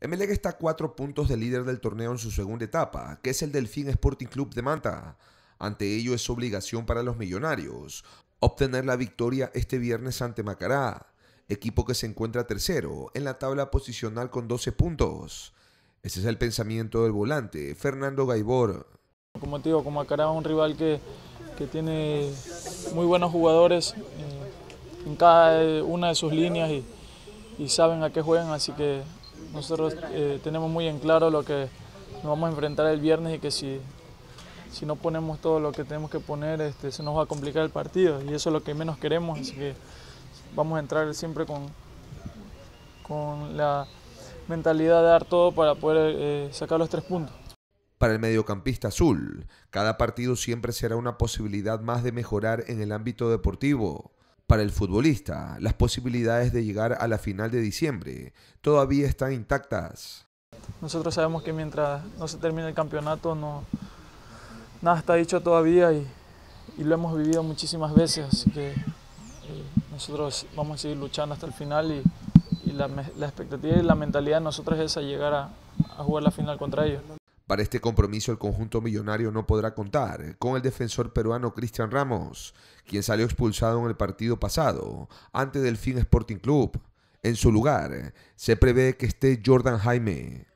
Emelec está a cuatro puntos de líder del torneo en su segunda etapa, que es el Delfín Sporting Club de Manta. Ante ello es obligación para los millonarios obtener la victoria este viernes ante Macará, equipo que se encuentra tercero en la tabla posicional con 12 puntos. Ese es el pensamiento del volante, Fernando Gaibor. Como te digo, Macará es un rival que, que, tiene muy buenos jugadores eh, en cada una de sus líneas y, y saben a qué juegan, así que nosotros eh, tenemos muy en claro lo que nos vamos a enfrentar el viernes y que si, no ponemos todo lo que tenemos que poner, este, se nos va a complicar el partido y eso es lo que menos queremos, así que vamos a entrar siempre con, con la mentalidad de dar todo para poder eh, sacar los tres puntos. Para el mediocampista azul, cada partido siempre será una posibilidad más de mejorar en el ámbito deportivo para el futbolista, las posibilidades de llegar a la final de diciembre todavía están intactas. Nosotros sabemos que mientras no se termine el campeonato, no, nada está dicho todavía y, lo hemos vivido muchísimas veces, así que eh, nosotros vamos a seguir luchando hasta el final y, la, expectativa y la mentalidad de nosotros es esa, llegar a jugar la final contra ellos. Para este compromiso el conjunto millonario no podrá contar con el defensor peruano Cristian Ramos, quien salió expulsado en el partido pasado ante fin Sporting Club. En su lugar, se prevé que esté Jordan Jaime.